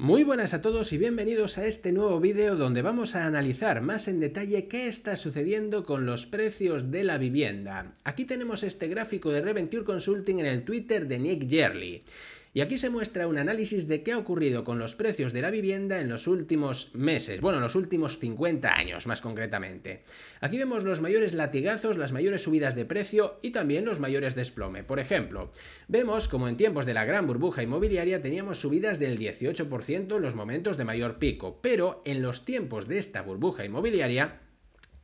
Muy buenas a todos y bienvenidos a este nuevo vídeo donde vamos a analizar más en detalle qué está sucediendo con los precios de la vivienda. Aquí tenemos este gráfico de Reventure Consulting en el Twitter de Nick Jerly. Y aquí se muestra un análisis de qué ha ocurrido con los precios de la vivienda en los últimos meses, bueno, en los últimos 50 años más concretamente. Aquí vemos los mayores latigazos, las mayores subidas de precio y también los mayores desplome. Por ejemplo, vemos como en tiempos de la gran burbuja inmobiliaria teníamos subidas del 18% en los momentos de mayor pico, pero en los tiempos de esta burbuja inmobiliaria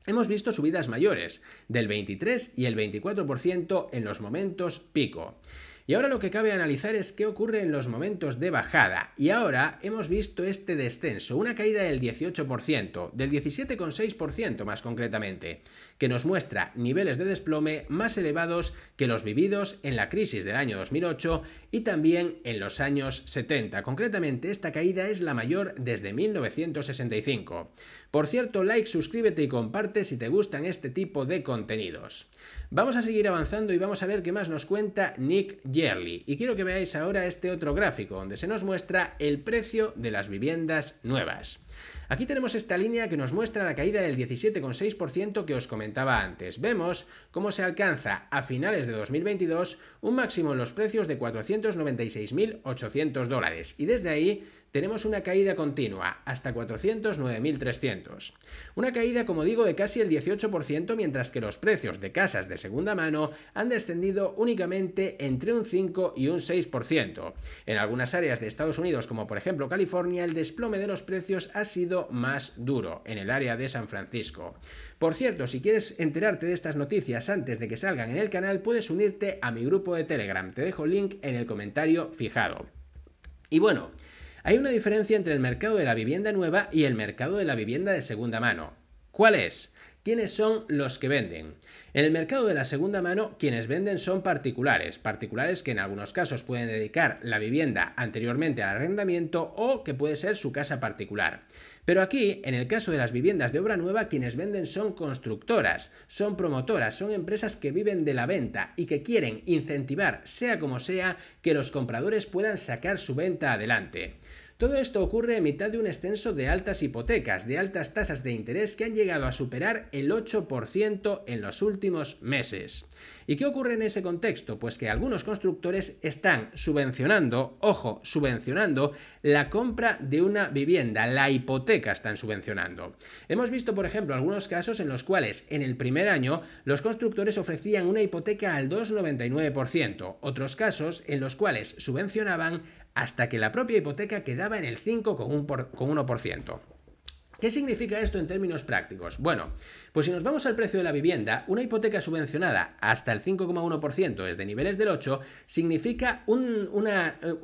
Hemos visto subidas mayores, del 23 y el 24% en los momentos pico. Y ahora lo que cabe analizar es qué ocurre en los momentos de bajada. Y ahora hemos visto este descenso, una caída del 18%, del 17,6% más concretamente, que nos muestra niveles de desplome más elevados que los vividos en la crisis del año 2008 y también en los años 70. Concretamente, esta caída es la mayor desde 1965. Por cierto, like, suscríbete y comparte si te gustan este tipo de contenidos. Vamos a seguir avanzando y vamos a ver qué más nos cuenta Nick y quiero que veáis ahora este otro gráfico donde se nos muestra el precio de las viviendas nuevas. Aquí tenemos esta línea que nos muestra la caída del 17,6% que os comentaba antes. Vemos cómo se alcanza a finales de 2022 un máximo en los precios de 496.800 dólares y desde ahí tenemos una caída continua hasta 409.300. Una caída, como digo, de casi el 18%, mientras que los precios de casas de segunda mano han descendido únicamente entre un 5 y un 6%. En algunas áreas de Estados Unidos, como por ejemplo California, el desplome de los precios ha sido más duro en el área de San Francisco. Por cierto, si quieres enterarte de estas noticias antes de que salgan en el canal, puedes unirte a mi grupo de Telegram. Te dejo el link en el comentario fijado. Y bueno, hay una diferencia entre el mercado de la vivienda nueva y el mercado de la vivienda de segunda mano. ¿Cuál es? ¿Quiénes son los que venden? En el mercado de la segunda mano, quienes venden son particulares, particulares que en algunos casos pueden dedicar la vivienda anteriormente al arrendamiento o que puede ser su casa particular. Pero aquí, en el caso de las viviendas de obra nueva, quienes venden son constructoras, son promotoras, son empresas que viven de la venta y que quieren incentivar, sea como sea, que los compradores puedan sacar su venta adelante. Todo esto ocurre en mitad de un extenso de altas hipotecas, de altas tasas de interés que han llegado a superar el 8% en los últimos meses. ¿Y qué ocurre en ese contexto? Pues que algunos constructores están subvencionando, ojo, subvencionando la compra de una vivienda, la hipoteca están subvencionando. Hemos visto, por ejemplo, algunos casos en los cuales en el primer año los constructores ofrecían una hipoteca al 2,99%, otros casos en los cuales subvencionaban hasta que la propia hipoteca quedaba en el 5,1%. ¿Qué significa esto en términos prácticos? Bueno, pues si nos vamos al precio de la vivienda, una hipoteca subvencionada hasta el 5,1% desde niveles del 8 significa eh,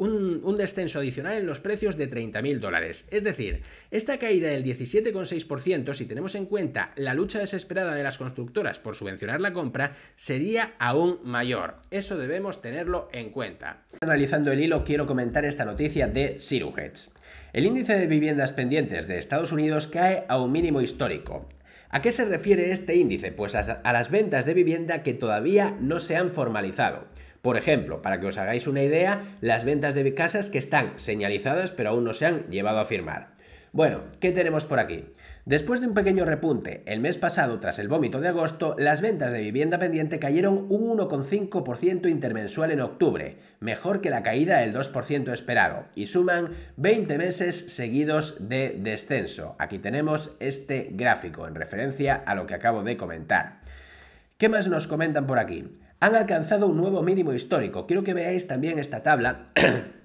un, descenso adicional en los precios de 30.000 dólares. Es decir, esta caída del 17,6%, si tenemos en cuenta la lucha desesperada de las constructoras por subvencionar la compra, sería aún mayor. Eso debemos tenerlo en cuenta. Analizando el hilo, quiero comentar esta noticia de Siruheads. El índice de viviendas pendientes de Estados Unidos cae a un mínimo histórico. ¿A qué se refiere este índice? Pues a, las ventas de vivienda que todavía no se han formalizado. Por ejemplo, para que os hagáis una idea, las ventas de casas que están señalizadas pero aún no se han llevado a firmar. Bueno, ¿qué tenemos por aquí? Después de un pequeño repunte el mes pasado tras el vómito de agosto, las ventas de vivienda pendiente cayeron un 1,5% intermensual en octubre, mejor que la caída del 2% esperado, y suman 20 meses seguidos de descenso. Aquí tenemos este gráfico en referencia a lo que acabo de comentar. ¿Qué más nos comentan por aquí? Han alcanzado un nuevo mínimo histórico. Quiero que veáis también esta tabla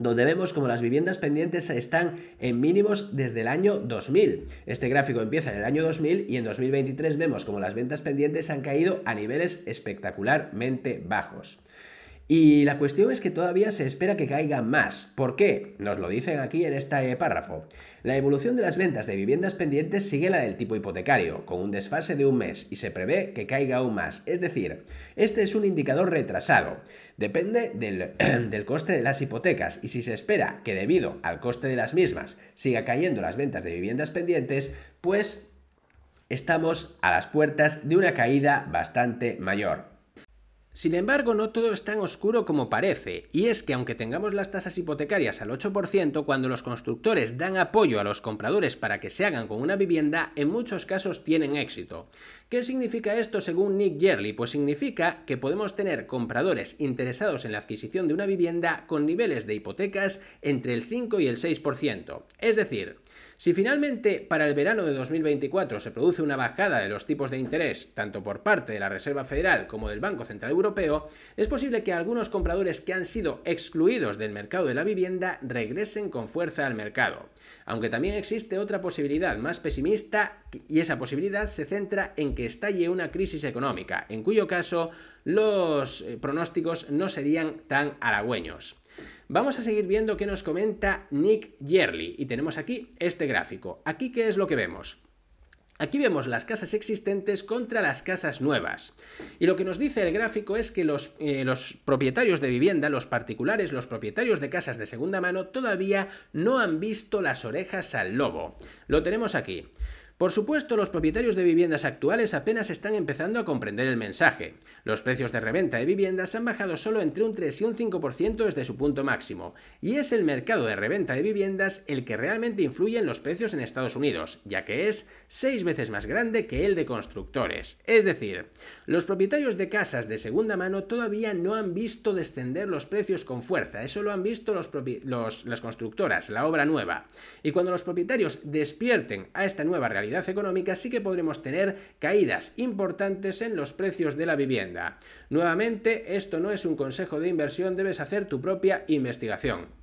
donde vemos como las viviendas pendientes están en mínimos desde el año 2000. Este gráfico empieza en el año 2000 y en 2023 vemos como las ventas pendientes han caído a niveles espectacularmente bajos. Y la cuestión es que todavía se espera que caiga más. ¿Por qué? Nos lo dicen aquí en este eh, párrafo. La evolución de las ventas de viviendas pendientes sigue la del tipo hipotecario, con un desfase de un mes, y se prevé que caiga aún más. Es decir, este es un indicador retrasado. Depende del, del coste de las hipotecas, y si se espera que debido al coste de las mismas siga cayendo las ventas de viviendas pendientes, pues estamos a las puertas de una caída bastante mayor. Sin embargo, no todo es tan oscuro como parece, y es que aunque tengamos las tasas hipotecarias al 8%, cuando los constructores dan apoyo a los compradores para que se hagan con una vivienda, en muchos casos tienen éxito. ¿Qué significa esto según Nick Yerly? Pues significa que podemos tener compradores interesados en la adquisición de una vivienda con niveles de hipotecas entre el 5 y el 6%. Es decir, si finalmente para el verano de 2024 se produce una bajada de los tipos de interés, tanto por parte de la Reserva Federal como del Banco Central Europeo, es posible que algunos compradores que han sido excluidos del mercado de la vivienda regresen con fuerza al mercado. Aunque también existe otra posibilidad más pesimista y esa posibilidad se centra en que estalle una crisis económica, en cuyo caso los eh, pronósticos no serían tan halagüeños. Vamos a seguir viendo qué nos comenta Nick Yearly, y tenemos aquí este gráfico. Aquí qué es lo que vemos. Aquí vemos las casas existentes contra las casas nuevas. Y lo que nos dice el gráfico es que los, eh, propietarios de vivienda, los particulares, los propietarios de casas de segunda mano, todavía no han visto las orejas al lobo. Lo tenemos aquí. Por supuesto, los propietarios de viviendas actuales apenas están empezando a comprender el mensaje. Los precios de reventa de viviendas han bajado solo entre un 3 y un 5% desde su punto máximo, y es el mercado de reventa de viviendas el que realmente influye en los precios en Estados Unidos, ya que es seis veces más grande que el de constructores. Es decir, los propietarios de casas de segunda mano todavía no han visto descender los precios con fuerza, eso lo han visto los, las constructoras, la obra nueva. Y cuando los propietarios despierten a esta nueva realidad, económica sí que podremos tener caídas importantes en los precios de la vivienda. Nuevamente, esto no es un consejo de inversión, debes hacer tu propia investigación.